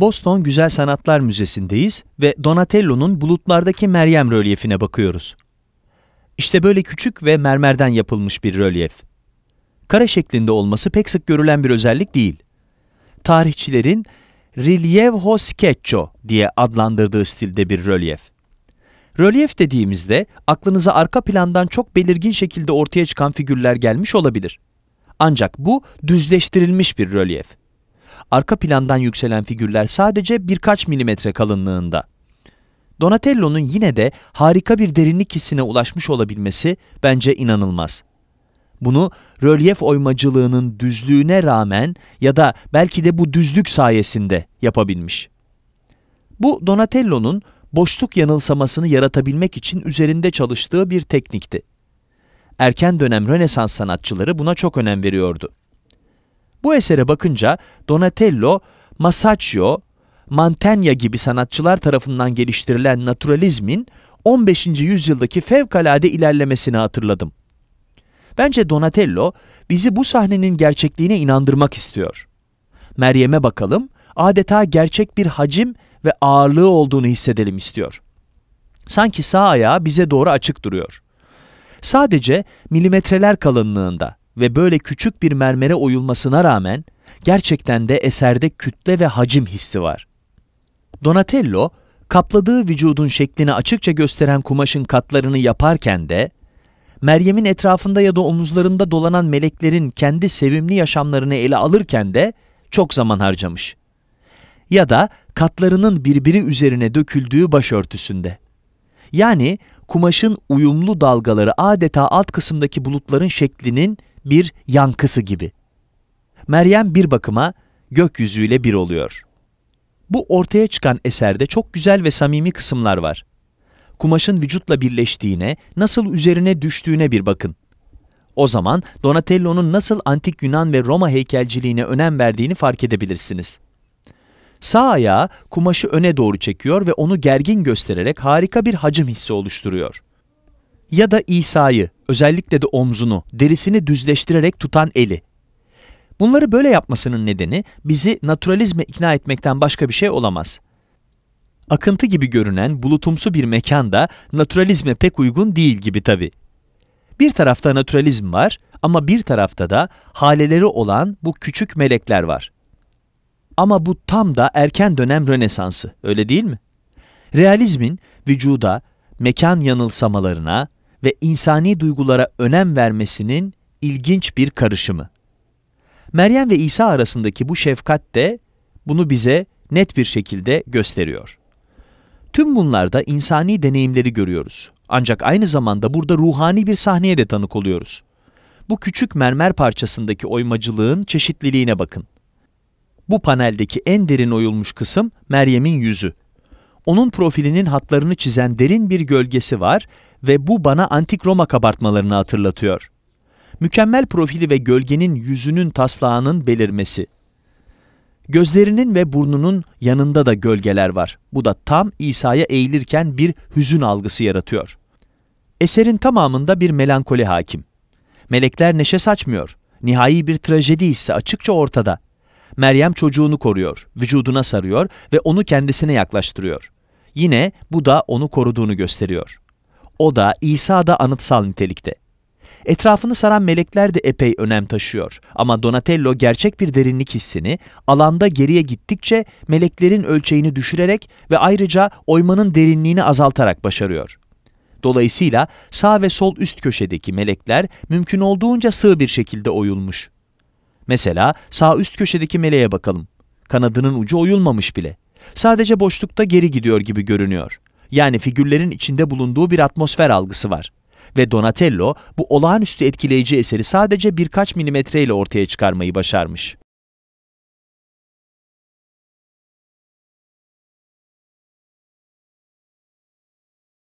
Boston Güzel Sanatlar Müzesi'ndeyiz ve Donatello'nun bulutlardaki Meryem rölyefine bakıyoruz. İşte böyle küçük ve mermerden yapılmış bir rölyef. Kara şeklinde olması pek sık görülen bir özellik değil. Tarihçilerin rilievo sketcho diye adlandırdığı stilde bir rölyef. Rölyef dediğimizde aklınıza arka plandan çok belirgin şekilde ortaya çıkan figürler gelmiş olabilir. Ancak bu düzleştirilmiş bir rölyef arka plandan yükselen figürler sadece birkaç milimetre kalınlığında. Donatello'nun yine de harika bir derinlik hissine ulaşmış olabilmesi bence inanılmaz. Bunu rölyef oymacılığının düzlüğüne rağmen ya da belki de bu düzlük sayesinde yapabilmiş. Bu Donatello'nun boşluk yanılsamasını yaratabilmek için üzerinde çalıştığı bir teknikti. Erken dönem Rönesans sanatçıları buna çok önem veriyordu. Bu esere bakınca Donatello, Masaccio, Mantegna gibi sanatçılar tarafından geliştirilen naturalizmin 15. yüzyıldaki fevkalade ilerlemesini hatırladım. Bence Donatello bizi bu sahnenin gerçekliğine inandırmak istiyor. Meryem'e bakalım, adeta gerçek bir hacim ve ağırlığı olduğunu hissedelim istiyor. Sanki sağ ayağı bize doğru açık duruyor. Sadece milimetreler kalınlığında ve böyle küçük bir mermere oyulmasına rağmen gerçekten de eserde kütle ve hacim hissi var. Donatello, kapladığı vücudun şeklini açıkça gösteren kumaşın katlarını yaparken de, Meryem'in etrafında ya da omuzlarında dolanan meleklerin kendi sevimli yaşamlarını ele alırken de çok zaman harcamış. Ya da katlarının birbiri üzerine döküldüğü başörtüsünde. Yani kumaşın uyumlu dalgaları adeta alt kısımdaki bulutların şeklinin bir yankısı gibi. Meryem bir bakıma gökyüzüyle bir oluyor. Bu ortaya çıkan eserde çok güzel ve samimi kısımlar var. Kumaşın vücutla birleştiğine, nasıl üzerine düştüğüne bir bakın. O zaman Donatello'nun nasıl antik Yunan ve Roma heykelciliğine önem verdiğini fark edebilirsiniz. Sağ ayağı kumaşı öne doğru çekiyor ve onu gergin göstererek harika bir hacim hissi oluşturuyor ya da İsa'yı, özellikle de omzunu, derisini düzleştirerek tutan eli. Bunları böyle yapmasının nedeni bizi naturalizme ikna etmekten başka bir şey olamaz. Akıntı gibi görünen bulutumsu bir mekanda, naturalizme pek uygun değil gibi tabi. Bir tarafta naturalizm var ama bir tarafta da haleleri olan bu küçük melekler var. Ama bu tam da erken dönem Rönesansı, öyle değil mi? Realizmin vücuda, mekan yanılsamalarına, ve insani duygulara önem vermesinin ilginç bir karışımı. Meryem ve İsa arasındaki bu şefkat de bunu bize net bir şekilde gösteriyor. Tüm bunlarda insani deneyimleri görüyoruz. Ancak aynı zamanda burada ruhani bir sahneye de tanık oluyoruz. Bu küçük mermer parçasındaki oymacılığın çeşitliliğine bakın. Bu paneldeki en derin oyulmuş kısım Meryem'in yüzü. Onun profilinin hatlarını çizen derin bir gölgesi var ve bu bana antik Roma kabartmalarını hatırlatıyor. Mükemmel profili ve gölgenin yüzünün taslağının belirmesi. Gözlerinin ve burnunun yanında da gölgeler var. Bu da tam İsa'ya eğilirken bir hüzün algısı yaratıyor. Eserin tamamında bir melankoli hakim. Melekler neşe saçmıyor. Nihai bir trajedi ise açıkça ortada. Meryem çocuğunu koruyor, vücuduna sarıyor ve onu kendisine yaklaştırıyor. Yine bu da onu koruduğunu gösteriyor o da, İsa da anıtsal nitelikte. Etrafını saran melekler de epey önem taşıyor ama Donatello gerçek bir derinlik hissini alanda geriye gittikçe meleklerin ölçeğini düşürerek ve ayrıca oymanın derinliğini azaltarak başarıyor. Dolayısıyla sağ ve sol üst köşedeki melekler mümkün olduğunca sığ bir şekilde oyulmuş. Mesela sağ üst köşedeki meleğe bakalım. Kanadının ucu oyulmamış bile. Sadece boşlukta geri gidiyor gibi görünüyor yani figürlerin içinde bulunduğu bir atmosfer algısı var. Ve Donatello bu olağanüstü etkileyici eseri sadece birkaç milimetreyle ortaya çıkarmayı başarmış.